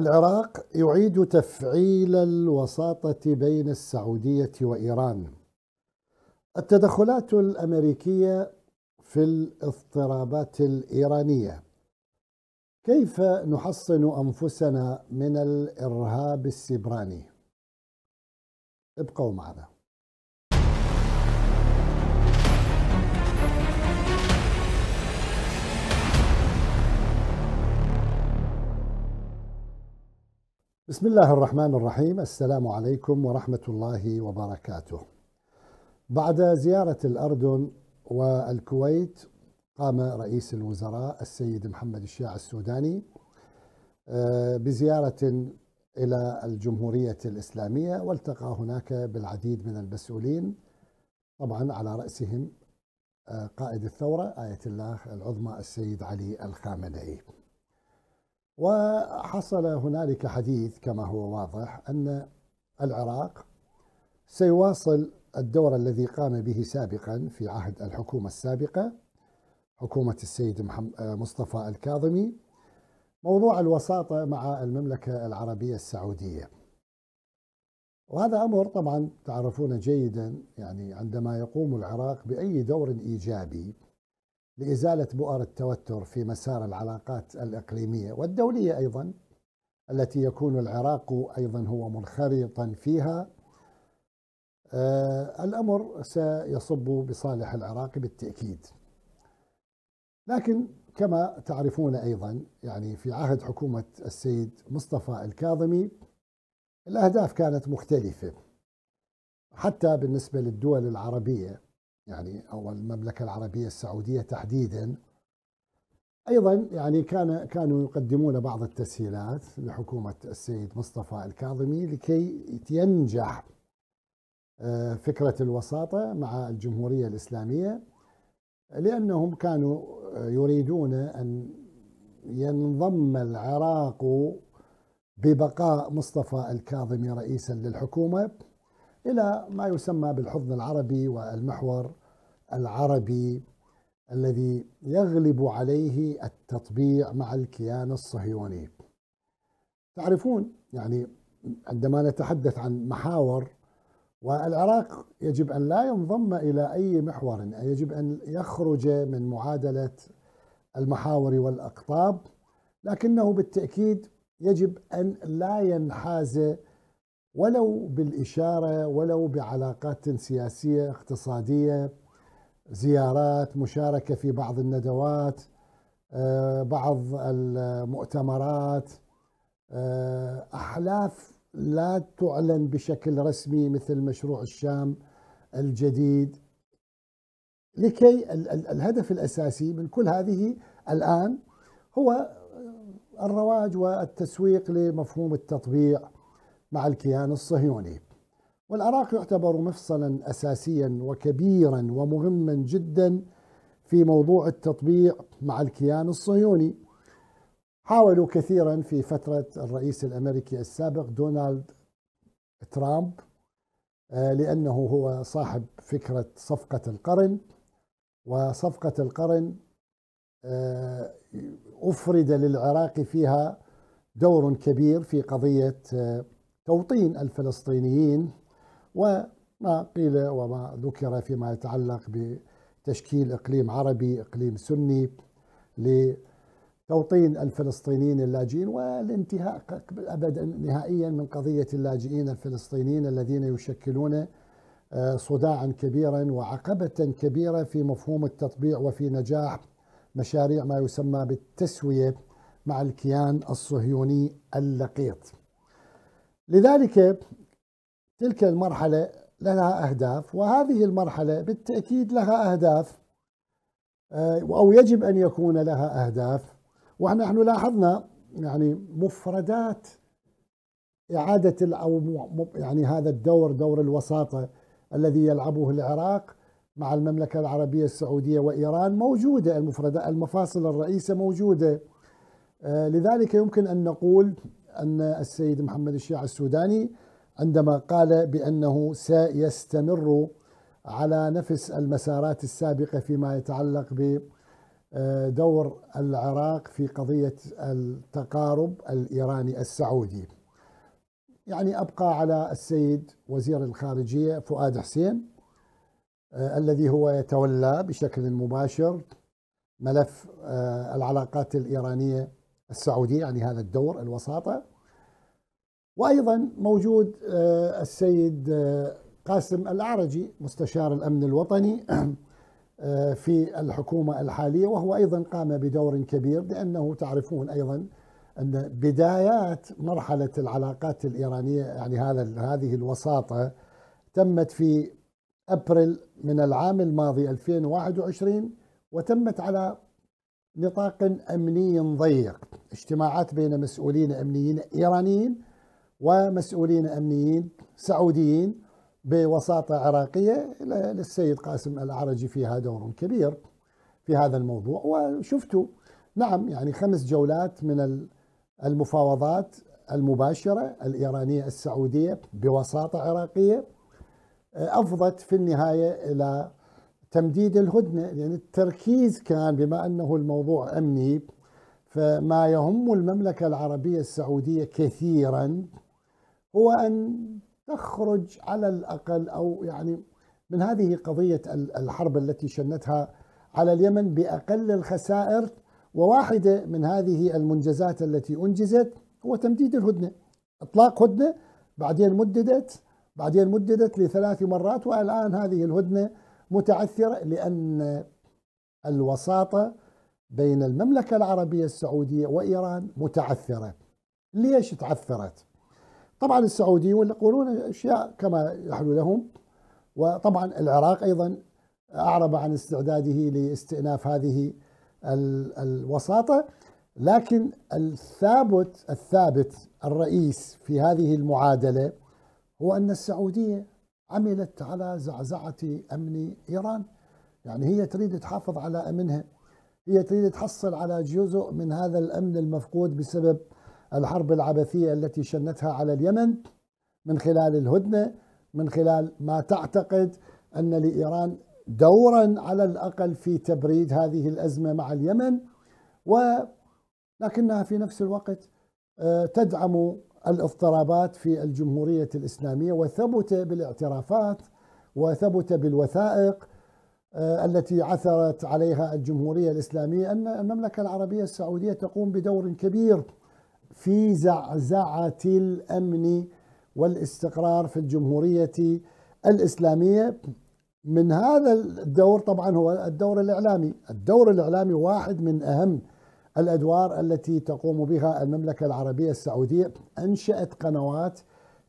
العراق يعيد تفعيل الوساطة بين السعودية وإيران. التدخلات الأمريكية في الاضطرابات الإيرانية. كيف نحصن أنفسنا من الإرهاب السبراني؟ ابقوا معنا. بسم الله الرحمن الرحيم السلام عليكم ورحمة الله وبركاته بعد زيارة الأردن والكويت قام رئيس الوزراء السيد محمد الشيع السوداني آه، بزيارة إلى الجمهورية الإسلامية والتقى هناك بالعديد من المسؤولين طبعا على رأسهم آه، قائد الثورة آية الله العظمى السيد علي الخامنئي وحصل هنالك حديث كما هو واضح أن العراق سيواصل الدور الذي قام به سابقا في عهد الحكومة السابقة حكومة السيد مصطفى الكاظمي موضوع الوساطة مع المملكة العربية السعودية وهذا أمر طبعا تعرفون جيدا يعني عندما يقوم العراق بأي دور إيجابي لإزالة بؤر التوتر في مسار العلاقات الإقليمية والدولية أيضا التي يكون العراق أيضا هو منخرطا فيها آه، الأمر سيصب بصالح العراق بالتأكيد لكن كما تعرفون أيضا يعني في عهد حكومة السيد مصطفى الكاظمي الأهداف كانت مختلفة حتى بالنسبة للدول العربية يعني أو المملكة العربية السعودية تحديدا أيضا يعني كان كانوا يقدمون بعض التسهيلات لحكومة السيد مصطفى الكاظمي لكي ينجح آه، فكرة الوساطة مع الجمهورية الإسلامية لأنهم كانوا آه، يريدون أن ينضم العراق ببقاء مصطفى الكاظمي رئيسا للحكومة إلى ما يسمى بالحضن العربي والمحور العربي الذي يغلب عليه التطبيع مع الكيان الصهيوني تعرفون يعني عندما نتحدث عن محاور والعراق يجب أن لا ينضم إلى أي محور يجب أن يخرج من معادلة المحاور والأقطاب لكنه بالتأكيد يجب أن لا ينحاز ولو بالإشارة ولو بعلاقات سياسية اقتصادية زيارات مشاركة في بعض الندوات آه، بعض المؤتمرات آه، أحلاف لا تعلن بشكل رسمي مثل مشروع الشام الجديد لكي الهدف الأساسي من كل هذه الآن هو الرواج والتسويق لمفهوم التطبيع مع الكيان الصهيوني والعراق يعتبر مفصلا اساسيا وكبيرا ومهما جدا في موضوع التطبيع مع الكيان الصهيوني. حاولوا كثيرا في فتره الرئيس الامريكي السابق دونالد ترامب آه، لانه هو صاحب فكره صفقه القرن وصفقه القرن آه، افرد للعراق فيها دور كبير في قضيه آه، توطين الفلسطينيين وما قيل وما ذكر فيما يتعلق بتشكيل إقليم عربي إقليم سني لتوطين الفلسطينيين اللاجئين والانتهاء أبدا نهائيا من قضية اللاجئين الفلسطينيين الذين يشكلون آه، صداعا كبيرا وعقبة كبيرة في مفهوم التطبيع وفي نجاح مشاريع ما يسمى بالتسوية مع الكيان الصهيوني اللقيط لذلك تلك المرحلة لها أهداف وهذه المرحلة بالتأكيد لها أهداف آه، أو يجب أن يكون لها أهداف ونحن لاحظنا يعني مفردات إعادة أو يعني هذا الدور دور الوساطة الذي يلعبه العراق مع المملكة العربية السعودية وإيران موجودة المفردات المفاصل الرئيسة موجودة آه، لذلك يمكن أن نقول أن السيد محمد الشيع السوداني عندما قال بأنه سيستمر على نفس المسارات السابقة فيما يتعلق بدور العراق في قضية التقارب الإيراني السعودي يعني أبقى على السيد وزير الخارجية فؤاد حسين آه، الذي هو يتولى بشكل مباشر ملف آه، العلاقات الإيرانية السعودية يعني هذا الدور الوساطة وأيضا موجود آه، السيد آه، قاسم الأعرجي مستشار الأمن الوطني آه، في الحكومة الحالية وهو أيضا قام بدور كبير لأنه تعرفون أيضا أن بدايات مرحلة العلاقات الإيرانية يعني هذا هذه الوساطة تمت في أبريل من العام الماضي 2021 وتمت على نطاق أمني ضيق اجتماعات بين مسؤولين أمنيين إيرانيين ومسؤولين أمنيين سعوديين بوساطة عراقية للسيد قاسم العرجي فيها دور كبير في هذا الموضوع وشفتوا نعم يعني خمس جولات من المفاوضات المباشرة الإيرانية السعودية بوساطة عراقية آه، أفضت في النهاية إلى تمديد الهدنة يعني التركيز كان بما أنه الموضوع أمني فما يهم المملكة العربية السعودية كثيرا هو أن تخرج على الأقل أو يعني من هذه قضية الحرب التي شنتها على اليمن بأقل الخسائر وواحدة من هذه المنجزات التي أنجزت هو تمديد الهدنة إطلاق هدنة بعدين مددت بعدين مددت لثلاث مرات والآن هذه الهدنة متعثرة لأن الوساطة بين المملكة العربية السعودية وإيران متعثرة ليش تعثرت؟ طبعا السعوديون يقولون اشياء كما يحلو لهم وطبعا العراق ايضا اعرب عن استعداده لاستئناف هذه الوساطه لكن الثابت الثابت الرئيس في هذه المعادله هو ان السعوديه عملت على زعزعه امن ايران يعني هي تريد تحافظ على امنها هي تريد تحصل على جزء من هذا الامن المفقود بسبب الحرب العبثية التي شنتها على اليمن من خلال الهدنة من خلال ما تعتقد أن لإيران دورا على الأقل في تبريد هذه الأزمة مع اليمن ولكنها في نفس الوقت آه، تدعم الاضطرابات في الجمهورية الإسلامية وثبت بالاعترافات وثبت بالوثائق آه، التي عثرت عليها الجمهورية الإسلامية أن المملكة العربية السعودية تقوم بدور كبير في زعزعة الأمن والاستقرار في الجمهورية الإسلامية من هذا الدور طبعا هو الدور الإعلامي الدور الإعلامي واحد من أهم الأدوار التي تقوم بها المملكة العربية السعودية أنشأت قنوات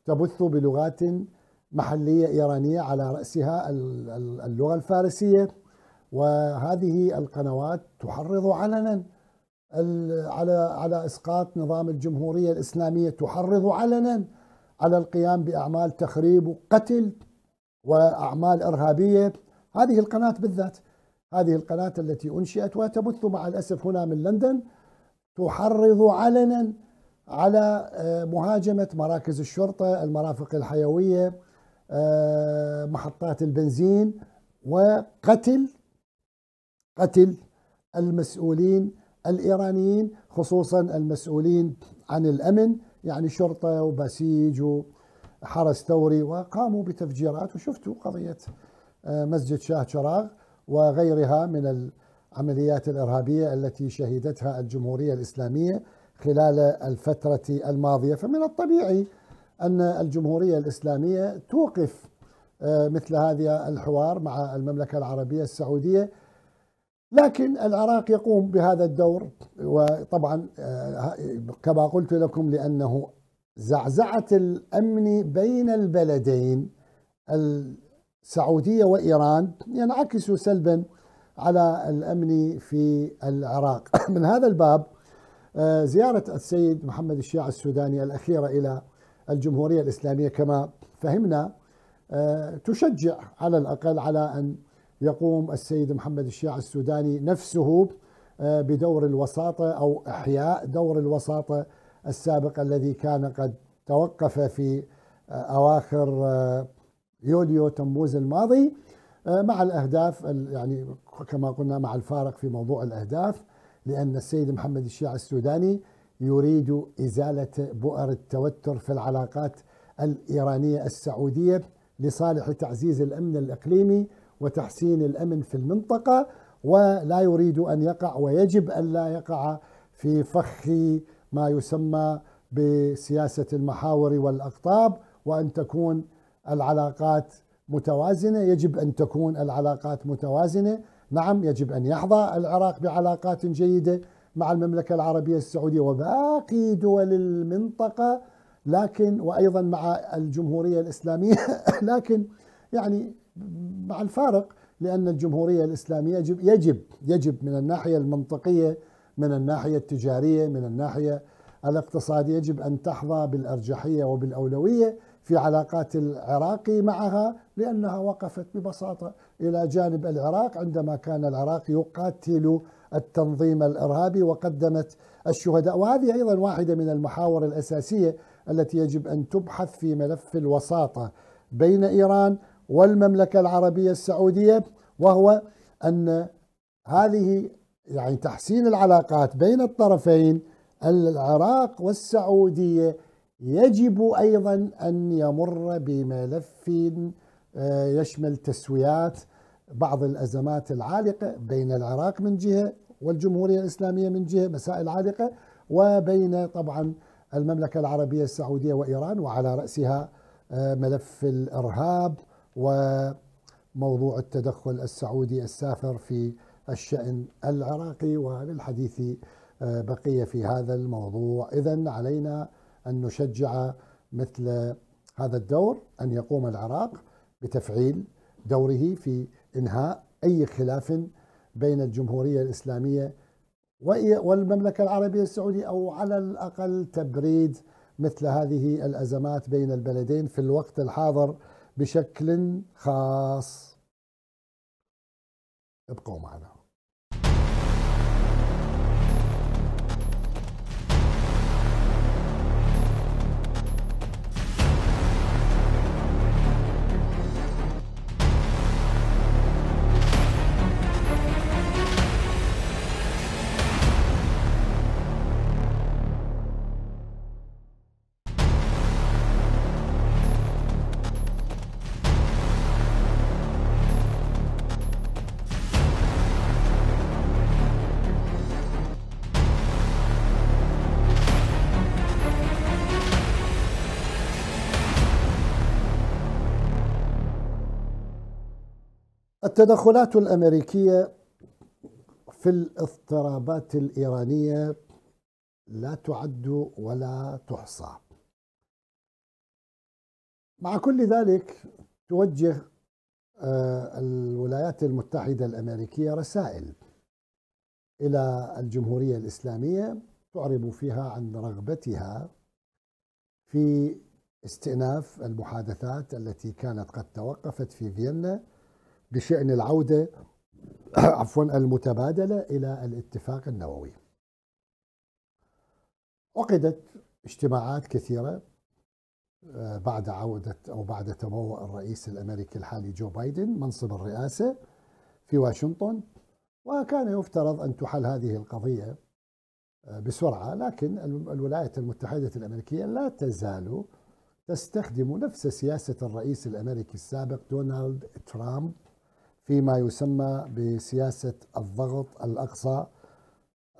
تبث بلغات محلية إيرانية على رأسها اللغة الفارسية وهذه القنوات تحرض علنا على على اسقاط نظام الجمهوريه الاسلاميه تحرض علنا على القيام باعمال تخريب وقتل واعمال ارهابيه هذه القناه بالذات هذه القناه التي انشئت وتبث مع الاسف هنا من لندن تحرض علنا على آه، مهاجمه مراكز الشرطه، المرافق الحيويه، آه، محطات البنزين وقتل قتل المسؤولين الإيرانيين خصوصا المسؤولين عن الأمن يعني شرطة وبسيج وحرس ثوري وقاموا بتفجيرات وشفتوا قضية آه، مسجد شاه شراغ وغيرها من العمليات الإرهابية التي شهدتها الجمهورية الإسلامية خلال الفترة الماضية فمن الطبيعي أن الجمهورية الإسلامية توقف آه، مثل هذا الحوار مع المملكة العربية السعودية لكن العراق يقوم بهذا الدور وطبعا آه، كما قلت لكم لأنه زعزعة الأمن بين البلدين السعودية وإيران ينعكس سلبا على الأمن في العراق من هذا الباب آه، زيارة السيد محمد الشيع السوداني الأخيرة إلى الجمهورية الإسلامية كما فهمنا آه، تشجع على الأقل على أن يقوم السيد محمد الشيع السوداني نفسه آه، بدور الوساطة أو إحياء دور الوساطة السابق الذي كان قد توقف في آه، أواخر آه، يوليو تموز الماضي مع الأهداف يعني كما قلنا مع الفارق في موضوع الأهداف لأن السيد محمد الشيع السوداني يريد إزالة بؤر التوتر في العلاقات الإيرانية السعودية لصالح تعزيز الأمن الإقليمي وتحسين الامن في المنطقه ولا يريد ان يقع ويجب ان لا يقع في فخ ما يسمى بسياسه المحاور والاقطاب وان تكون العلاقات متوازنه يجب ان تكون العلاقات متوازنه نعم يجب ان يحظى العراق بعلاقات جيده مع المملكه العربيه السعوديه وباقي دول المنطقه لكن وايضا مع الجمهوريه الاسلاميه لكن يعني مع الفارق لأن الجمهورية الإسلامية يجب يجب يجب من الناحية المنطقية من الناحية التجارية من الناحية الاقتصادية يجب أن تحظى بالأرجحية وبالأولوية في علاقات العراق معها لأنها وقفت ببساطة إلى جانب العراق عندما كان العراق يقاتل التنظيم الإرهابي وقدمت الشهداء وهذه أيضا واحدة من المحاور الأساسية التي يجب أن تبحث في ملف الوساطة بين إيران والمملكة العربية السعودية وهو أن هذه يعني تحسين العلاقات بين الطرفين العراق والسعودية يجب أيضا أن يمر بملف آه، يشمل تسويات بعض الأزمات العالقة بين العراق من جهة والجمهورية الإسلامية من جهة مسائل عالقة وبين طبعا المملكة العربية السعودية وإيران وعلى رأسها آه، ملف الإرهاب وموضوع التدخل السعودي السافر في الشأن العراقي وللحديث آه، بقية في هذا الموضوع إذا علينا أن نشجع مثل هذا الدور أن يقوم العراق بتفعيل دوره في إنهاء أي خلاف بين الجمهورية الإسلامية والمملكة العربية السعودية أو على الأقل تبريد مثل هذه الأزمات بين البلدين في الوقت الحاضر بشكل خاص ابقوا معنا التدخلات الامريكيه في الاضطرابات الايرانيه لا تعد ولا تحصى مع كل ذلك توجه آه، الولايات المتحده الامريكيه رسائل الى الجمهوريه الاسلاميه تعرب فيها عن رغبتها في استئناف المحادثات التي كانت قد توقفت في فيينا بشأن العودة عفوا المتبادلة إلى الاتفاق النووي عقدت اجتماعات كثيرة آه، بعد عودة أو بعد تبوء الرئيس الأمريكي الحالي جو بايدن منصب الرئاسة في واشنطن وكان يفترض أن تحل هذه القضية آه، بسرعة لكن الولايات المتحدة الأمريكية لا تزال تستخدم نفس سياسة الرئيس الأمريكي السابق دونالد ترامب فيما يسمى بسياسة الضغط الأقصى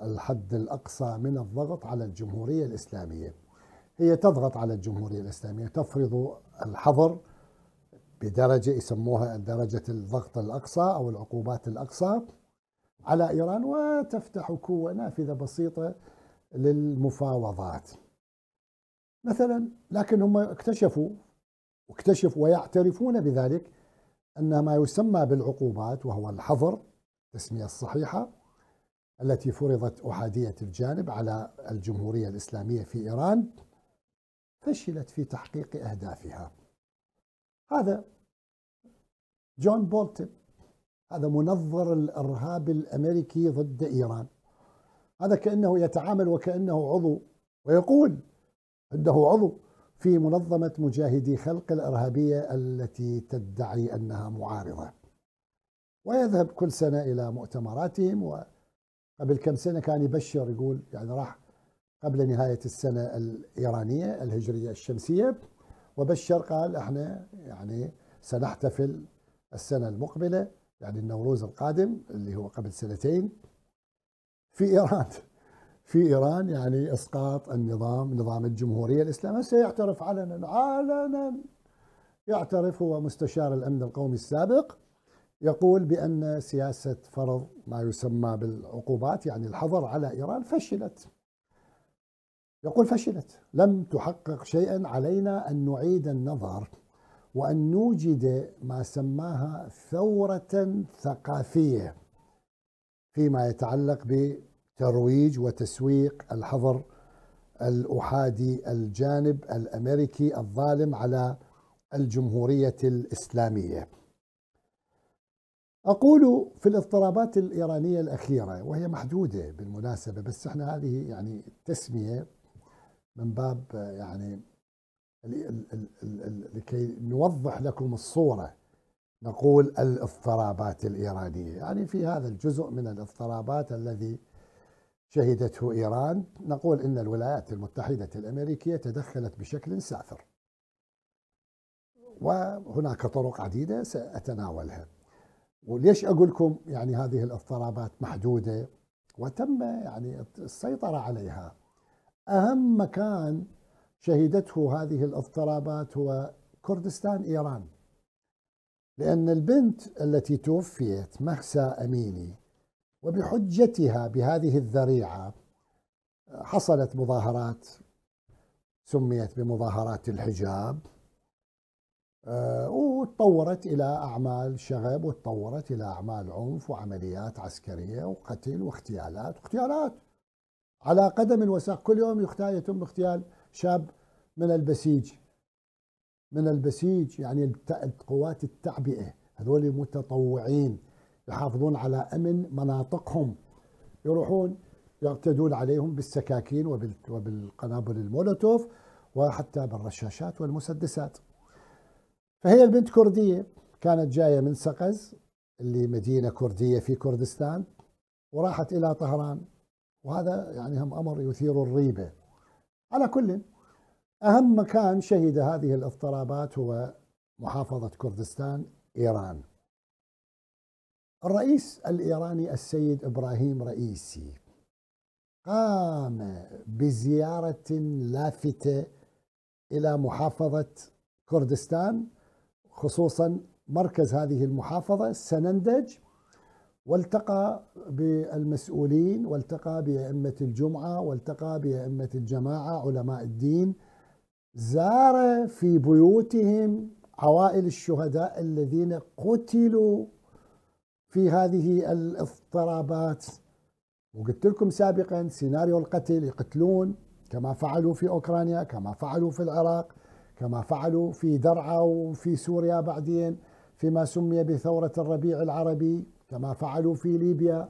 الحد الأقصى من الضغط على الجمهورية الإسلامية هي تضغط على الجمهورية الإسلامية تفرض الحظر بدرجة يسموها درجة الضغط الأقصى أو العقوبات الأقصى على إيران وتفتح كوة نافذة بسيطة للمفاوضات مثلا لكن هم اكتشفوا واكتشفوا ويعترفون بذلك أن ما يسمى بالعقوبات وهو الحظر التسمية الصحيحة التي فرضت أحادية الجانب على الجمهورية الإسلامية في إيران فشلت في تحقيق أهدافها هذا جون بولتن هذا منظر الإرهاب الأمريكي ضد إيران هذا كأنه يتعامل وكأنه عضو ويقول أنه عضو في منظمة مجاهدي خلق الإرهابية التي تدعي أنها معارضة ويذهب كل سنة إلى مؤتمراتهم وقبل كم سنة كان يبشر يقول يعني راح قبل نهاية السنة الإيرانية الهجرية الشمسية وبشر قال احنا يعني سنحتفل السنة المقبلة يعني النوروز القادم اللي هو قبل سنتين في إيران في إيران يعني إسقاط النظام نظام الجمهورية الإسلامية سيعترف علنا علنا يعترف هو مستشار الأمن القومي السابق يقول بأن سياسة فرض ما يسمى بالعقوبات يعني الحظر على إيران فشلت يقول فشلت لم تحقق شيئا علينا أن نعيد النظر وأن نوجد ما سماها ثورة ثقافية فيما يتعلق ب ترويج وتسويق الحظر الأحادي الجانب الأمريكي الظالم على الجمهورية الإسلامية أقول في الاضطرابات الإيرانية الأخيرة وهي محدودة بالمناسبة بس احنا هذه يعني تسمية من باب يعني لكي نوضح لكم الصورة نقول الاضطرابات الإيرانية يعني في هذا الجزء من الاضطرابات الذي شهدته إيران نقول إن الولايات المتحدة الأمريكية تدخلت بشكل سافر وهناك طرق عديدة سأتناولها وليش أقول لكم يعني هذه الاضطرابات محدودة وتم يعني السيطرة عليها أهم مكان شهدته هذه الاضطرابات هو كردستان إيران لأن البنت التي توفيت مهسا أميني وبحجتها بهذه الذريعة حصلت مظاهرات سميت بمظاهرات الحجاب آه، وتطورت إلى أعمال شغب وتطورت إلى أعمال عنف وعمليات عسكرية وقتل واغتيالات واغتيالات على قدم الوساق كل يوم يختال يتم اغتيال شاب من البسيج من البسيج يعني قوات التعبئة هذول متطوعين يحافظون على أمن مناطقهم يروحون يعتدون عليهم بالسكاكين وبالقنابل المولوتوف وحتى بالرشاشات والمسدسات فهي البنت كردية كانت جاية من سقز اللي مدينة كردية في كردستان وراحت إلى طهران وهذا يعني هم أمر يثير الريبة على كل أهم مكان شهد هذه الاضطرابات هو محافظة كردستان إيران الرئيس الإيراني السيد إبراهيم رئيسي قام بزيارة لافتة إلى محافظة كردستان خصوصا مركز هذه المحافظة سنندج والتقى بالمسؤولين والتقى بأئمة الجمعة والتقى بأئمة الجماعة علماء الدين زار في بيوتهم عوائل الشهداء الذين قتلوا في هذه الاضطرابات وقلت لكم سابقا سيناريو القتل يقتلون كما فعلوا في أوكرانيا كما فعلوا في العراق كما فعلوا في درعا وفي سوريا بعدين فيما سمي بثورة الربيع العربي كما فعلوا في ليبيا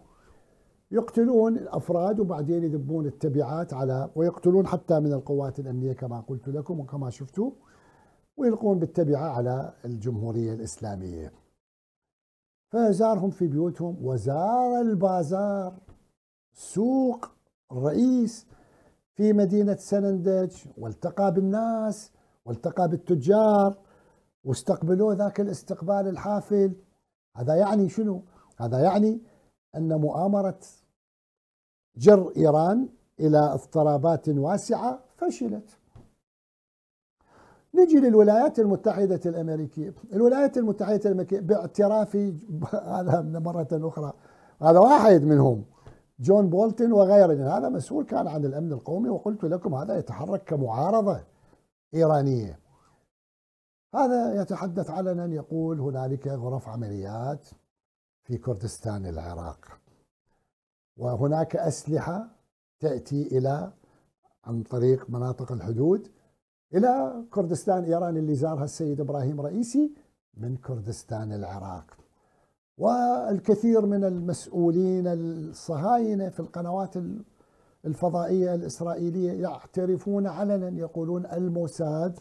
يقتلون الأفراد وبعدين يذبون التبعات على ويقتلون حتى من القوات الأمنية كما قلت لكم وكما شفتوا ويلقون بالتبعة على الجمهورية الإسلامية فزارهم في بيوتهم وزار البازار سوق الرئيس في مدينة سنندج والتقى بالناس والتقى بالتجار واستقبلوه ذاك الاستقبال الحافل هذا يعني شنو؟ هذا يعني أن مؤامرة جر إيران إلى اضطرابات واسعة فشلت نجي للولايات المتحدة الأمريكية الولايات المتحدة الأمريكية باعترافي هذا مرة أخرى هذا واحد منهم جون بولتن وغيره هذا مسؤول كان عن الأمن القومي وقلت لكم هذا يتحرك كمعارضة إيرانية هذا يتحدث علنا يقول هنالك غرف عمليات في كردستان العراق وهناك أسلحة تأتي إلى عن طريق مناطق الحدود إلى كردستان إيران اللي زارها السيد إبراهيم رئيسي من كردستان العراق والكثير من المسؤولين الصهاينة في القنوات الفضائية الإسرائيلية يعترفون علنا يقولون الموساد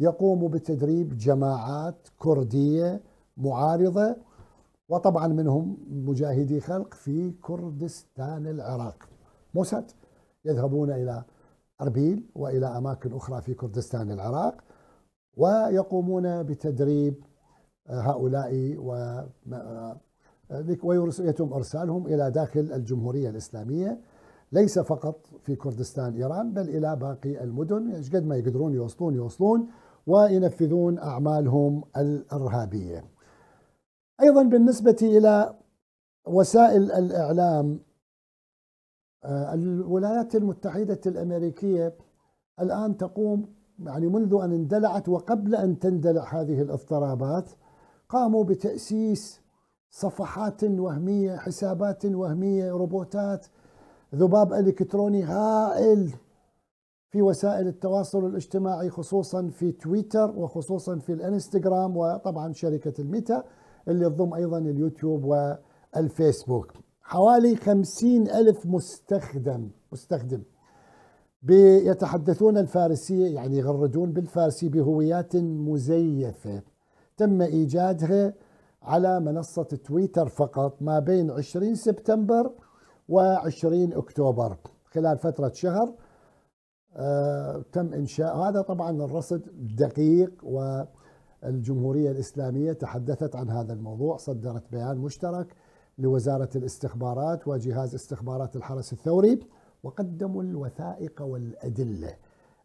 يقوم بتدريب جماعات كردية معارضة وطبعا منهم مجاهدي خلق في كردستان العراق موساد يذهبون إلى أربيل وإلى أماكن أخرى في كردستان العراق ويقومون بتدريب آه، هؤلاء و آه، ويتم ارسالهم الى داخل الجمهوريه الاسلاميه ليس فقط في كردستان ايران بل الى باقي المدن قد ما يقدرون يوصلون يوصلون وينفذون اعمالهم الارهابيه. ايضا بالنسبه الى وسائل الاعلام آه، الولايات المتحدة الأمريكية الآن تقوم يعني منذ أن اندلعت وقبل أن تندلع هذه الاضطرابات قاموا بتأسيس صفحات وهمية حسابات وهمية روبوتات ذباب إلكتروني هائل في وسائل التواصل الاجتماعي خصوصا في تويتر وخصوصا في الانستغرام وطبعا شركة الميتا اللي تضم أيضا اليوتيوب والفيسبوك حوالي خمسين ألف مستخدم مستخدم يتحدثون الفارسية يعني يغردون بالفارسي بهويات مزيفة تم إيجادها على منصة تويتر فقط ما بين 20 سبتمبر و20 أكتوبر خلال فترة شهر آه تم إنشاء هذا طبعا الرصد دقيق والجمهورية الإسلامية تحدثت عن هذا الموضوع صدرت بيان مشترك لوزارة الاستخبارات وجهاز استخبارات الحرس الثوري وقدموا الوثائق والأدلة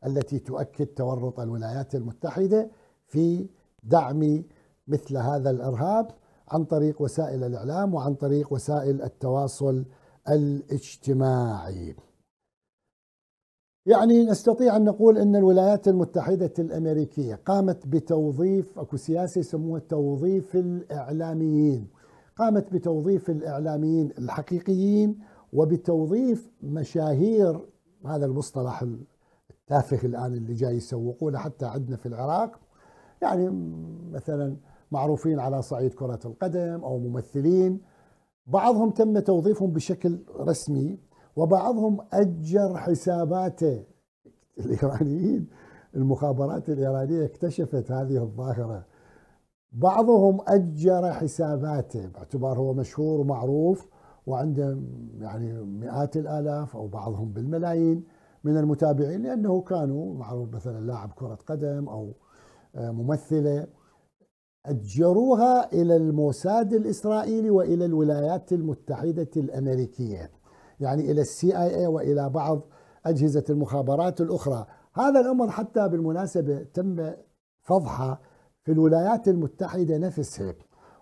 التي تؤكد تورط الولايات المتحدة في دعم مثل هذا الإرهاب عن طريق وسائل الإعلام وعن طريق وسائل التواصل الاجتماعي يعني نستطيع أن نقول أن الولايات المتحدة الأمريكية قامت بتوظيف أكو سياسة يسموها توظيف الإعلاميين قامت بتوظيف الإعلاميين الحقيقيين وبتوظيف مشاهير هذا المصطلح التافه الآن اللي جاي يسوقونه حتى عندنا في العراق يعني مثلا معروفين على صعيد كرة القدم أو ممثلين بعضهم تم توظيفهم بشكل رسمي وبعضهم أجر حساباته الإيرانيين المخابرات الإيرانية اكتشفت هذه الظاهرة بعضهم أجر حساباته باعتبار هو مشهور ومعروف وعنده يعني مئات الآلاف أو بعضهم بالملايين من المتابعين لأنه كانوا معروف مثلا لاعب كرة قدم أو آه، ممثلة أجروها إلى الموساد الإسرائيلي وإلى الولايات المتحدة الأمريكية يعني إلى السي آي اي وإلى بعض أجهزة المخابرات الأخرى هذا الأمر حتى بالمناسبة تم فضحه في الولايات المتحدة نفسها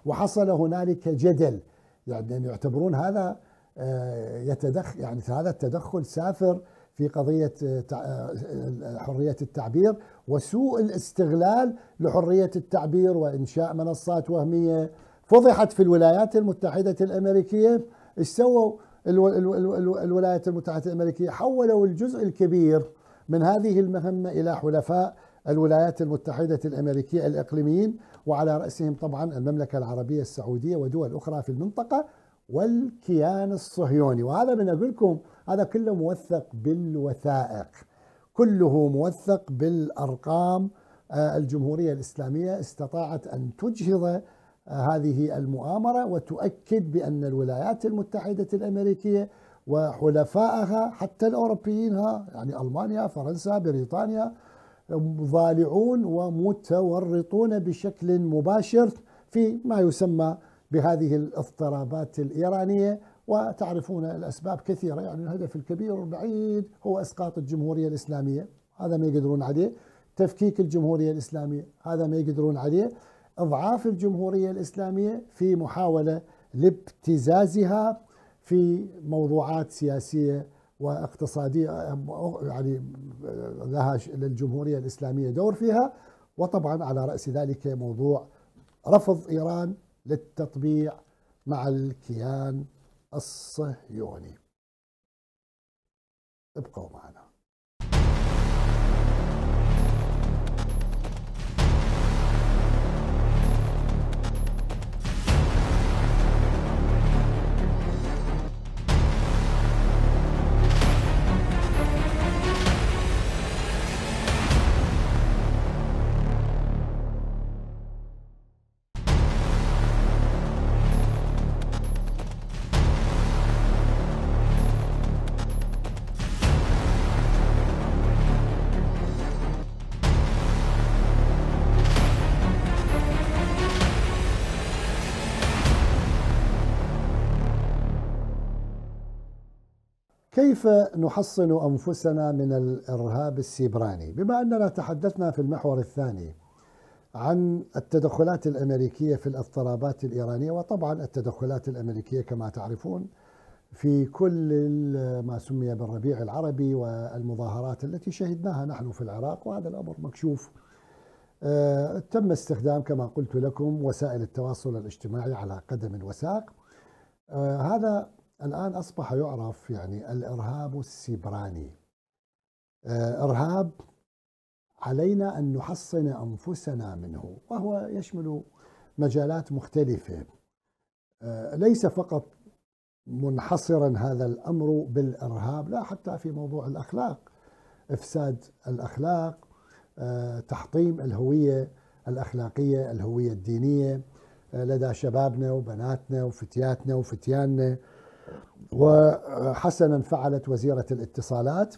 وحصل هنالك جدل يعني يعتبرون هذا آه، يتدخل يعني هذا التدخل سافر في قضية آه، آه، حرية التعبير وسوء الاستغلال لحرية التعبير وإنشاء منصات وهمية فضحت في الولايات المتحدة الأمريكية ايش سووا الولايات المتحدة الأمريكية حولوا الجزء الكبير من هذه المهمة إلى حلفاء الولايات المتحدة الأمريكية الإقليميين وعلى رأسهم طبعا المملكة العربية السعودية ودول أخرى في المنطقة والكيان الصهيوني وهذا من أقول لكم هذا كله موثق بالوثائق كله موثق بالأرقام آه، الجمهورية الإسلامية استطاعت أن تجهض آه، هذه المؤامرة وتؤكد بأن الولايات المتحدة الأمريكية وحلفائها حتى الأوروبيين يعني ألمانيا فرنسا بريطانيا ضالعون ومتورطون بشكل مباشر في ما يسمى بهذه الاضطرابات الإيرانية وتعرفون الأسباب كثيرة يعني الهدف الكبير البعيد هو إسقاط الجمهورية الإسلامية هذا ما يقدرون عليه تفكيك الجمهورية الإسلامية هذا ما يقدرون عليه إضعاف الجمهورية الإسلامية في محاولة لابتزازها في موضوعات سياسية واقتصادية يعني لها للجمهورية الإسلامية دور فيها وطبعا على رأس ذلك موضوع رفض إيران للتطبيع مع الكيان الصهيوني ابقوا معنا كيف نحصن انفسنا من الارهاب السيبراني؟ بما اننا تحدثنا في المحور الثاني عن التدخلات الامريكيه في الاضطرابات الايرانيه وطبعا التدخلات الامريكيه كما تعرفون في كل ما سمي بالربيع العربي والمظاهرات التي شهدناها نحن في العراق وهذا الامر مكشوف. آه، تم استخدام كما قلت لكم وسائل التواصل الاجتماعي على قدم وساق. آه، هذا الآن أصبح يعرف يعني الإرهاب السبراني آه، إرهاب علينا أن نحصن أنفسنا منه وهو يشمل مجالات مختلفة آه، ليس فقط منحصرا هذا الأمر بالإرهاب لا حتى في موضوع الأخلاق إفساد الأخلاق آه، تحطيم الهوية الأخلاقية الهوية الدينية لدى شبابنا وبناتنا وفتياتنا وفتياننا وحسنا فعلت وزيرة الاتصالات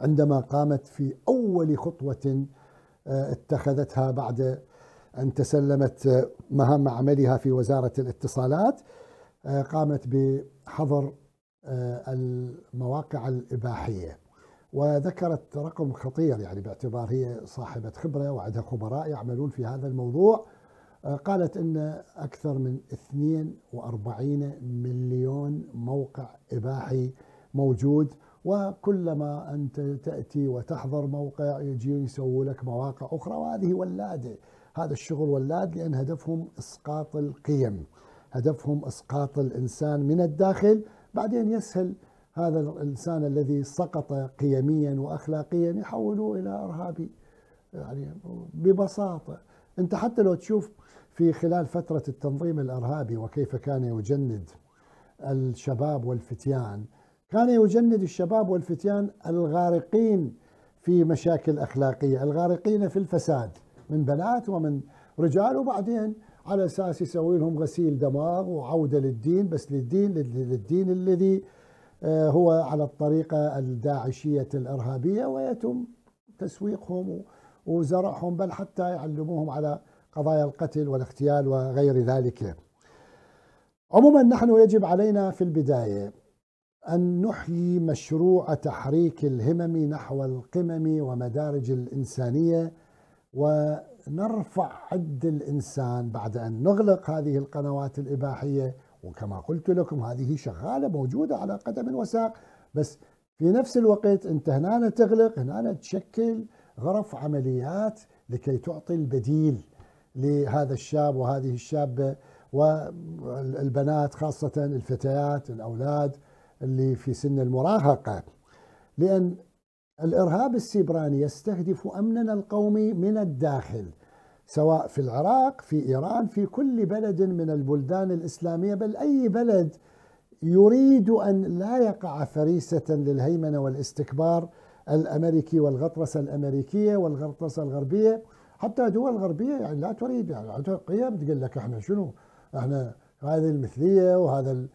عندما قامت في أول خطوة آه، اتخذتها بعد أن تسلمت آه، مهام عملها في وزارة الاتصالات آه، قامت بحظر المواقع الإباحية وذكرت رقم خطير يعني باعتبار هي صاحبة خبرة وعندها خبراء يعملون في هذا الموضوع آه، قالت أن أكثر من 42 مليون موقع إباحي موجود وكلما أنت تأتي وتحضر موقع يجي يسووا لك مواقع أخرى وهذه ولادة هذا الشغل ولاد لأن هدفهم إسقاط القيم هدفهم إسقاط الإنسان من الداخل بعدين يسهل هذا الإنسان الذي سقط قيميا وأخلاقيا يحوله إلى إرهابي يعني ببساطة انت حتى لو تشوف في خلال فترة التنظيم الارهابي وكيف كان يجند الشباب والفتيان كان يجند الشباب والفتيان الغارقين في مشاكل اخلاقية، الغارقين في الفساد من بنات ومن رجال وبعدين على اساس يسوي لهم غسيل دماغ وعوده للدين بس للدين للدين الذي آه، هو على الطريقه الداعشيه الارهابيه ويتم تسويقهم وزرعهم بل حتى يعلموهم على قضايا القتل والاغتيال وغير ذلك عموما نحن يجب علينا في البداية أن نحيي مشروع تحريك الهمم نحو القمم ومدارج الإنسانية ونرفع عد الإنسان بعد أن نغلق هذه القنوات الإباحية وكما قلت لكم هذه شغالة موجودة على قدم وساق بس في نفس الوقت أنت هنا تغلق هنا تشكل غرف عمليات لكي تعطي البديل لهذا الشاب وهذه الشابة والبنات خاصة الفتيات الأولاد اللي في سن المراهقة لأن الإرهاب السيبراني يستهدف أمننا القومي من الداخل سواء في العراق في إيران في كل بلد من البلدان الإسلامية بل أي بلد يريد أن لا يقع فريسة للهيمنة والاستكبار الأمريكي والغطرسة الأمريكية والغطرسة الغربية حتى دول غربية يعني لا تريد يعني قيم تقول لك احنا شنو احنا هذه المثلية وهذا الـ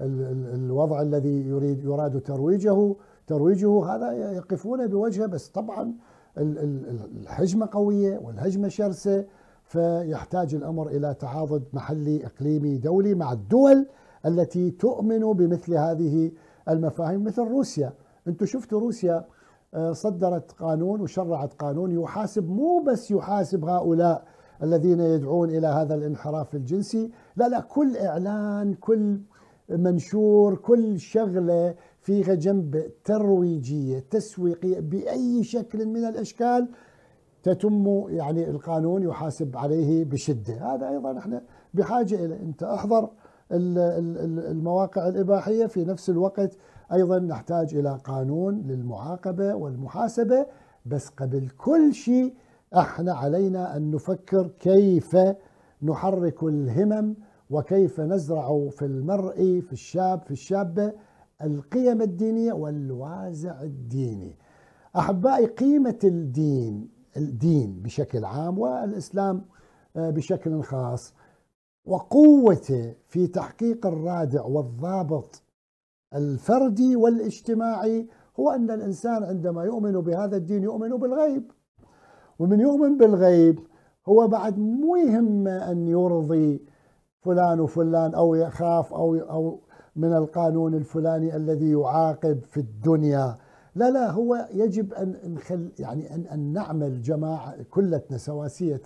الـ الـ الوضع الذي يريد يراد ترويجه ترويجه هذا يقفون بوجهه بس طبعا الهجمة قوية والهجمة شرسة فيحتاج الأمر إلى تعاضد محلي إقليمي دولي مع الدول التي تؤمن بمثل هذه المفاهيم مثل روسيا انتم شفتوا روسيا آه، صدرت قانون وشرعت قانون يحاسب مو بس يحاسب هؤلاء الذين يدعون الى هذا الانحراف الجنسي، لا لا كل اعلان، كل منشور، كل شغله فيها جنب ترويجيه، تسويقيه باي شكل من الاشكال تتم يعني القانون يحاسب عليه بشده، هذا ايضا احنا بحاجه الى انت احضر المواقع الاباحيه في نفس الوقت أيضا نحتاج إلى قانون للمعاقبة والمحاسبة بس قبل كل شيء احنا علينا أن نفكر كيف نحرك الهمم وكيف نزرع في المرء في الشاب في الشابة القيم الدينية والوازع الديني أحبائي قيمة الدين الدين بشكل عام والإسلام آه، بشكل خاص وقوته في تحقيق الرادع والضابط الفردي والاجتماعي هو أن الإنسان عندما يؤمن بهذا الدين يؤمن بالغيب ومن يؤمن بالغيب هو بعد مو يهمه أن يرضي فلان وفلان أو يخاف أو أو من القانون الفلاني الذي يعاقب في الدنيا لا لا هو يجب أن نخل يعني أن, أن نعمل جماعة كلتنا سواسية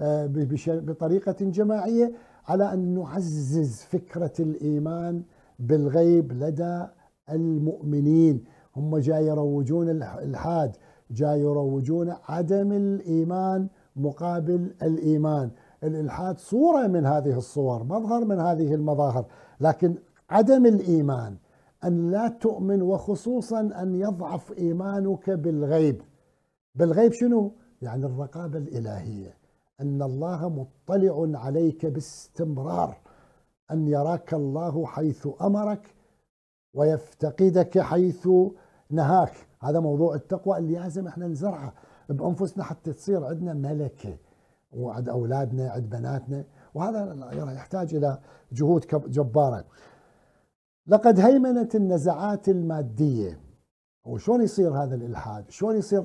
آه، بطريقة جماعية على أن نعزز فكرة الإيمان بالغيب لدى المؤمنين هم جاي يروجون الحاد جاي يروجون عدم الإيمان مقابل الإيمان الإلحاد صورة من هذه الصور مظهر من هذه المظاهر لكن عدم الإيمان أن لا تؤمن وخصوصا أن يضعف إيمانك بالغيب بالغيب شنو؟ يعني الرقابة الإلهية أن الله مطلع عليك باستمرار أن يراك الله حيث أمرك ويفتقدك حيث نهاك هذا موضوع التقوى اللي لازم احنا نزرعه بأنفسنا حتى تصير عندنا ملكة وعند أولادنا عند بناتنا وهذا يحتاج إلى جهود جبارة لقد هيمنت النزعات المادية وشلون يصير هذا الإلحاد شلون يصير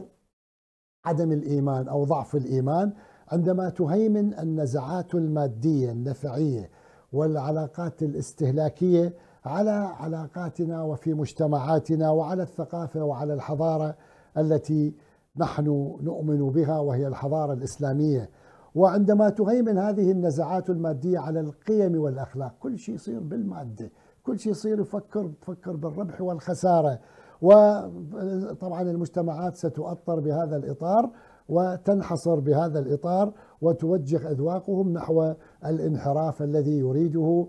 عدم الإيمان أو ضعف الإيمان عندما تهيمن النزعات المادية النفعية والعلاقات الاستهلاكيه على علاقاتنا وفي مجتمعاتنا وعلى الثقافه وعلى الحضاره التي نحن نؤمن بها وهي الحضاره الاسلاميه وعندما تهيمن هذه النزعات الماديه على القيم والاخلاق كل شيء يصير بالماده كل شيء يصير يفكر يفكر بالربح والخساره وطبعا المجتمعات ستؤطر بهذا الاطار وتنحصر بهذا الإطار وتوجه أذواقهم نحو الانحراف الذي يريده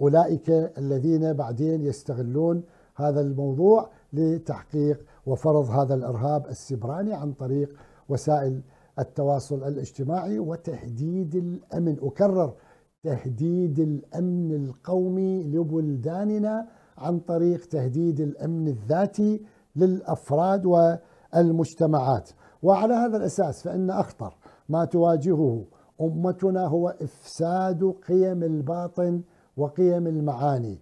أولئك الذين بعدين يستغلون هذا الموضوع لتحقيق وفرض هذا الإرهاب السبراني عن طريق وسائل التواصل الاجتماعي وتهديد الأمن أكرر تهديد الأمن القومي لبلداننا عن طريق تهديد الأمن الذاتي للأفراد والمجتمعات وعلى هذا الأساس فإن أخطر ما تواجهه أمتنا هو إفساد قيم الباطن وقيم المعاني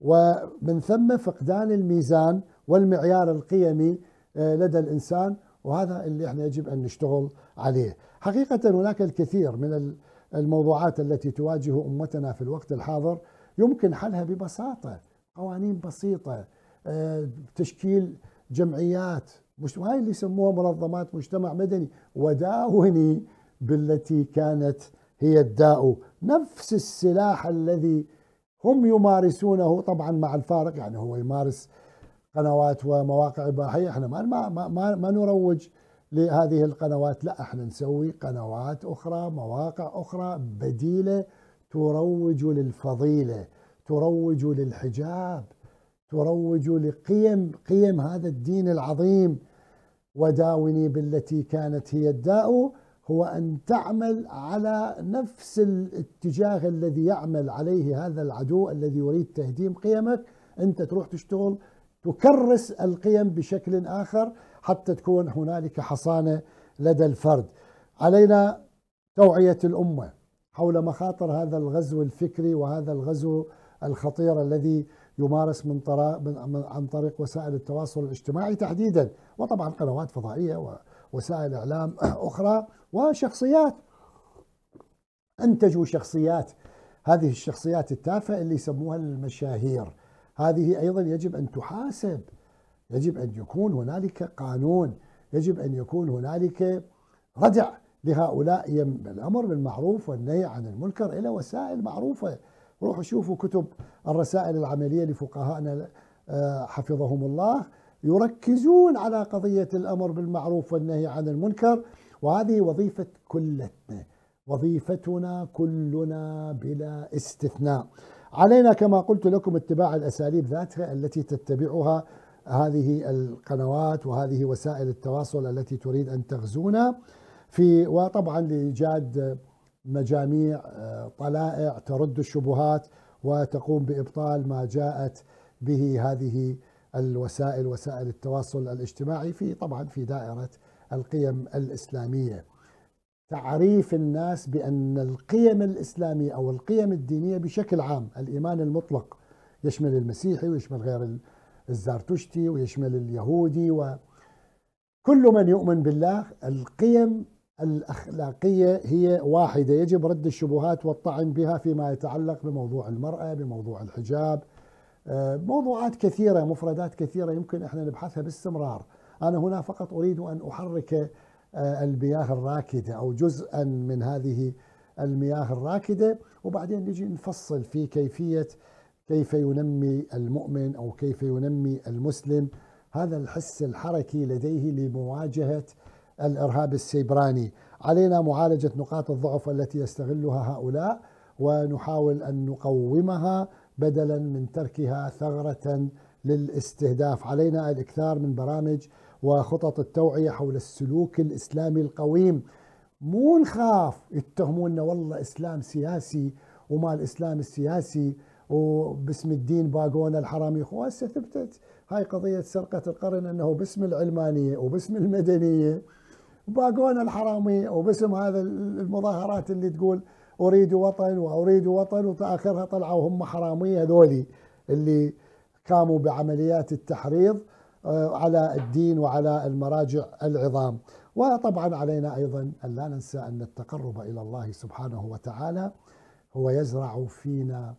ومن ثم فقدان الميزان والمعيار القيمي آه، لدى الإنسان وهذا اللي احنا يجب أن نشتغل عليه حقيقة هناك الكثير من الموضوعات التي تواجه أمتنا في الوقت الحاضر يمكن حلها ببساطة قوانين بسيطة آه، تشكيل جمعيات مش هاي اللي يسموها منظمات مجتمع مدني وداوني بالتي كانت هي الداء نفس السلاح الذي هم يمارسونه طبعا مع الفارق يعني هو يمارس قنوات ومواقع اباحيه احنا ما ما ما, ما نروج لهذه القنوات لا احنا نسوي قنوات اخرى مواقع اخرى بديله تروج للفضيله تروج للحجاب تروج لقيم قيم هذا الدين العظيم وداوني بالتي كانت هي الداء هو أن تعمل على نفس الاتجاه الذي يعمل عليه هذا العدو الذي يريد تهديم قيمك أنت تروح تشتغل تكرس القيم بشكل آخر حتى تكون هنالك حصانة لدى الفرد علينا توعية الأمة حول مخاطر هذا الغزو الفكري وهذا الغزو الخطير الذي يمارس من عن طريق وسائل التواصل الاجتماعي تحديدا وطبعا قنوات فضائيه ووسائل اعلام اخرى وشخصيات انتجوا شخصيات هذه الشخصيات التافهه اللي يسموها المشاهير هذه ايضا يجب ان تحاسب يجب ان يكون هنالك قانون يجب ان يكون هنالك ردع لهؤلاء الامر بالمعروف والنهي عن المنكر الى وسائل معروفه روحوا شوفوا كتب الرسائل العملية لفقهائنا آه، حفظهم الله يركزون على قضية الأمر بالمعروف والنهي عن المنكر وهذه وظيفة كلتنا وظيفتنا كلنا بلا استثناء علينا كما قلت لكم اتباع الأساليب ذاتها التي تتبعها هذه القنوات وهذه وسائل التواصل التي تريد أن تغزونا في وطبعا لإيجاد مجاميع آه، طلائع ترد الشبهات وتقوم بابطال ما جاءت به هذه الوسائل وسائل التواصل الاجتماعي في طبعا في دائره القيم الاسلاميه. تعريف الناس بان القيم الاسلاميه او القيم الدينيه بشكل عام الايمان المطلق يشمل المسيحي ويشمل غير الزارتشتي ويشمل اليهودي وكل من يؤمن بالله القيم الأخلاقية هي واحدة يجب رد الشبهات والطعن بها فيما يتعلق بموضوع المرأة بموضوع الحجاب آه، موضوعات كثيرة مفردات كثيرة يمكن احنا نبحثها باستمرار أنا هنا فقط أريد أن أحرك آه، المياه الراكدة أو جزءا من هذه المياه الراكدة وبعدين نجي نفصل في كيفية كيف ينمي المؤمن أو كيف ينمي المسلم هذا الحس الحركي لديه لمواجهة الارهاب السيبراني علينا معالجه نقاط الضعف التي يستغلها هؤلاء ونحاول ان نقومها بدلا من تركها ثغره للاستهداف علينا الاكثار من برامج وخطط التوعيه حول السلوك الاسلامي القويم مو نخاف يتهمونا والله اسلام سياسي وما الاسلام السياسي وباسم الدين باقونا الحرامي هسه ثبتت هاي قضيه سرقه القرن انه باسم العلمانيه وباسم المدنيه وباقونا الحرامية وباسم هذا المظاهرات اللي تقول أريد وطن وأريد وطن وتأخرها طلعوا هم حرامية ذولي اللي قاموا بعمليات التحريض آه، على الدين وعلى المراجع العظام وطبعا علينا أيضا أن لا ننسى أن التقرب إلى الله سبحانه وتعالى هو يزرع فينا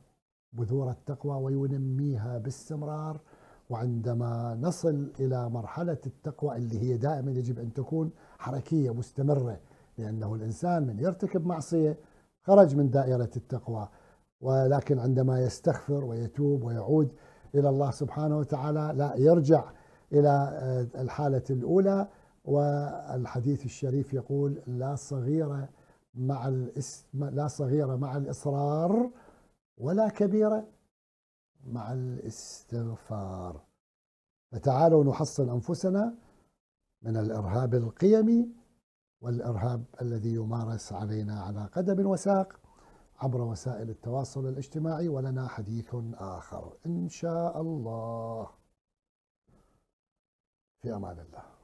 بذور التقوى وينميها باستمرار وعندما نصل إلى مرحلة التقوى اللي هي دائما يجب أن تكون حركية مستمرة لأنه الإنسان من يرتكب معصية خرج من دائرة التقوى ولكن عندما يستغفر ويتوب ويعود إلى الله سبحانه وتعالى لا يرجع إلى آه، الحالة الأولى والحديث الشريف يقول لا صغيرة مع لا صغيرة مع الإصرار ولا كبيرة مع الاستغفار فتعالوا نحصن انفسنا من الارهاب القيمي والارهاب الذي يمارس علينا على قدم وساق عبر وسائل التواصل الاجتماعي ولنا حديث اخر ان شاء الله في امان الله